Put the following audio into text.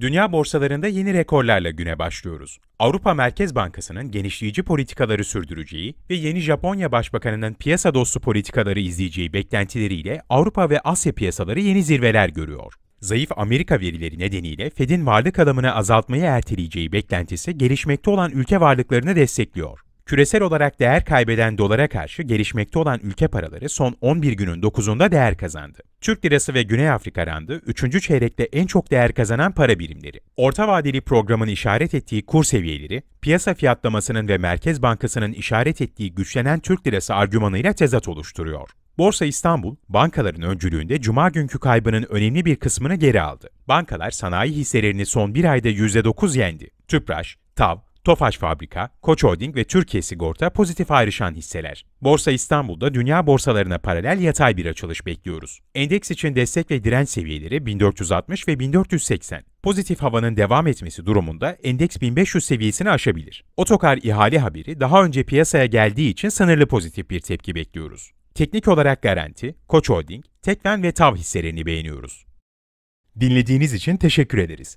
Dünya borsalarında yeni rekorlarla güne başlıyoruz. Avrupa Merkez Bankası'nın genişleyici politikaları sürdüreceği ve yeni Japonya Başbakanı'nın piyasa dostu politikaları izleyeceği beklentileriyle Avrupa ve Asya piyasaları yeni zirveler görüyor. Zayıf Amerika verileri nedeniyle Fed'in varlık alımını azaltmayı erteleyeceği beklentisi gelişmekte olan ülke varlıklarını destekliyor. Küresel olarak değer kaybeden dolara karşı gelişmekte olan ülke paraları son 11 günün 9'unda değer kazandı. Türk lirası ve Güney Afrika randı 3. çeyrekte en çok değer kazanan para birimleri. Orta vadeli programın işaret ettiği kur seviyeleri, piyasa fiyatlamasının ve Merkez Bankası'nın işaret ettiği güçlenen Türk lirası argümanıyla tezat oluşturuyor. Borsa İstanbul, bankaların öncülüğünde cuma günkü kaybının önemli bir kısmını geri aldı. Bankalar sanayi hisselerini son bir ayda %9 yendi. Tüpraş, TAV, Tofaş Fabrika, Koç Holding ve Türkiye Sigorta pozitif ayrışan hisseler. Borsa İstanbul'da dünya borsalarına paralel yatay bir açılış bekliyoruz. Endeks için destek ve direnç seviyeleri 1460 ve 1480. Pozitif havanın devam etmesi durumunda endeks 1500 seviyesini aşabilir. Otokar ihale haberi daha önce piyasaya geldiği için sınırlı pozitif bir tepki bekliyoruz. Teknik olarak Garanti, Koç Holding, Tekven ve Tav hisselerini beğeniyoruz. Dinlediğiniz için teşekkür ederiz.